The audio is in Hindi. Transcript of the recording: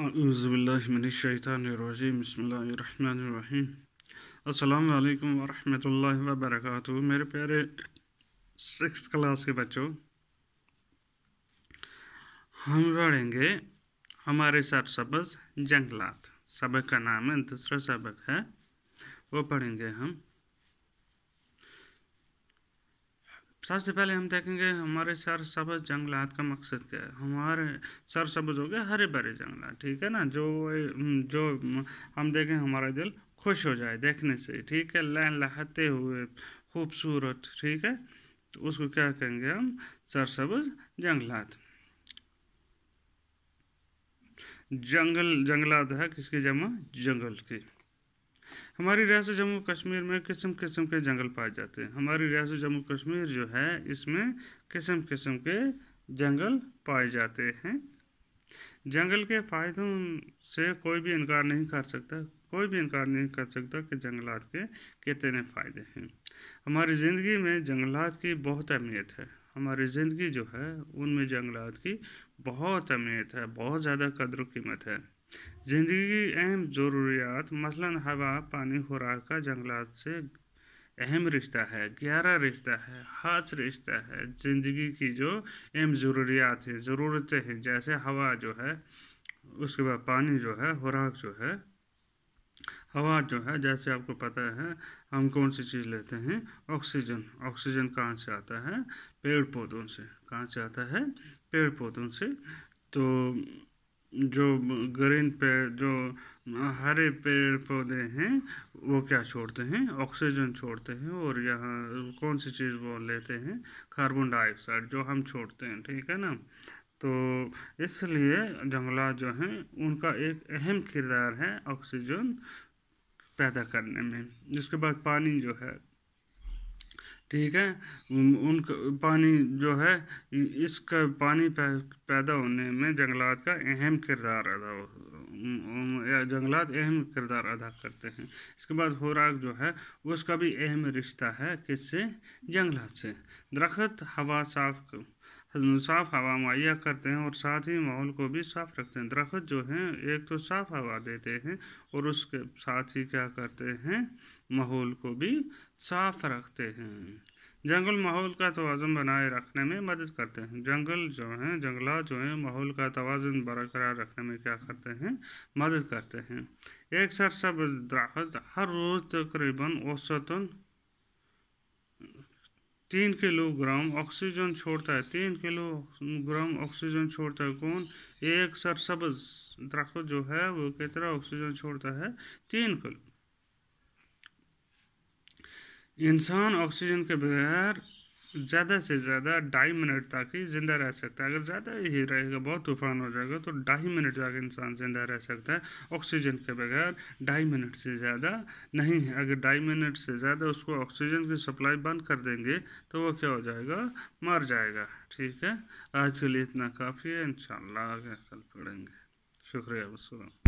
अज़बिल्लाशैतानरजीम अल्लाम वरहमल वबरक मेरे प्यारे सिक्स क्लास के बच्चों हम पढ़ेंगे हमारे साथ सबक जंगलात सबक का नाम है दूसरा सबक है वो पढ़ेंगे हम सबसे पहले हम देखेंगे हमारे सरसब्ज जंगलात का मकसद क्या है हमारे सरसब्ज हो गया हरे भरे जंगलात ठीक है ना जो जो हम देखें हमारा दिल खुश हो जाए देखने से ठीक है लह लहते हुए खूबसूरत ठीक है तो उसको क्या कहेंगे हम सरसब्ज जंगलात जंगल जंगलात है किसकी जमा जंगल की हमारी रियासत जम्मू कश्मीर में किस्म किस्म के जंगल पाए जाते हैं हमारी रियासत जम्मू कश्मीर जो है इसमें किस्म किस्म के जंगल पाए जाते हैं जंगल के फ़ायदों से कोई भी इनकार नहीं कर सकता कोई भी इनकार नहीं कर सकता कि जंगलात के कितने फ़ायदे हैं हमारी ज़िंदगी में जंगलात की बहुत अहमियत है हमारी ज़िंदगी जो है उनमें जंगलात की बहुत अहमियत है बहुत ज़्यादा कदर कीमत है ज़िंदगी की अहम ज़रूरियात मसलन हवा पानी खुराक का जंगलात से अहम रिश्ता है ग्यारह रिश्ता है खास रिश्ता है ज़िंदगी की जो अहम ज़रूरियात हैं ज़रूरतें हैं जैसे हवा जो है उसके बाद पानी जो है खुराक जो है हवा जो है जैसे आपको पता है हम कौन सी चीज़ लेते हैं ऑक्सीजन ऑक्सीजन कहाँ से आता है पेड़ पौधों से कहाँ से आता है पेड़ पौधों से तो जो ग्रीन पेड़ जो हरे पेड़ पौधे हैं वो क्या छोड़ते हैं ऑक्सीजन छोड़ते हैं और यहाँ कौन सी चीज़ बोल लेते हैं कार्बन डाइऑक्साइड जो हम छोड़ते हैं ठीक है ना तो इसलिए जंगलात जो हैं उनका एक अहम किरदार है ऑक्सीजन पैदा करने में जिसके बाद पानी जो है ठीक है उन पानी जो है इसका पानी पैदा होने में जंगलात का अहम किरदार अदा जंगलात अहम किरदार अदा करते हैं इसके बाद खुराक जो है उसका भी अहम रिश्ता है किससे जंगलात से दरख्त हवा साफ साफ़ हवा मुहैया करते हैं और साथ ही माहौल को भी साफ़ रखते हैं दरख्त जो हैं एक तो साफ़ हवा देते हैं और उसके साथ ही क्या करते हैं माहौल को भी साफ़ रखते हैं जंगल माहौल का तोज़न बनाए रखने में मदद करते हैं जंगल जो हैं जंगलात जो हैं माहौल का तोज़न बरकरार रखने में क्या करते हैं मदद करते हैं एक सरसब दरख्त हर रोज़ तकरीबन औसतन तीन किलोग्राम ऑक्सीजन छोड़ता है तीन किलोग्राम ऑक्सीजन छोड़ता है कौन एक सर सब दरख्त जो है वो कितना ऑक्सीजन छोड़ता है तीन किलो इंसान ऑक्सीजन के बगैर ज़्यादा से ज़्यादा ढाई मिनट तक ही ज़िंदा रह सकता है अगर ज़्यादा ही रहेगा बहुत तूफान हो जाएगा तो ढाई मिनट तक इंसान ज़िंदा रह सकता है ऑक्सीजन के बगैर ढाई मिनट से ज़्यादा नहीं है अगर ढाई मिनट से ज़्यादा उसको ऑक्सीजन की सप्लाई बंद कर देंगे तो वो क्या हो जाएगा मर जाएगा ठीक है आज के लिए इतना काफ़ी है इन कल पढ़ेंगे शुक्रिया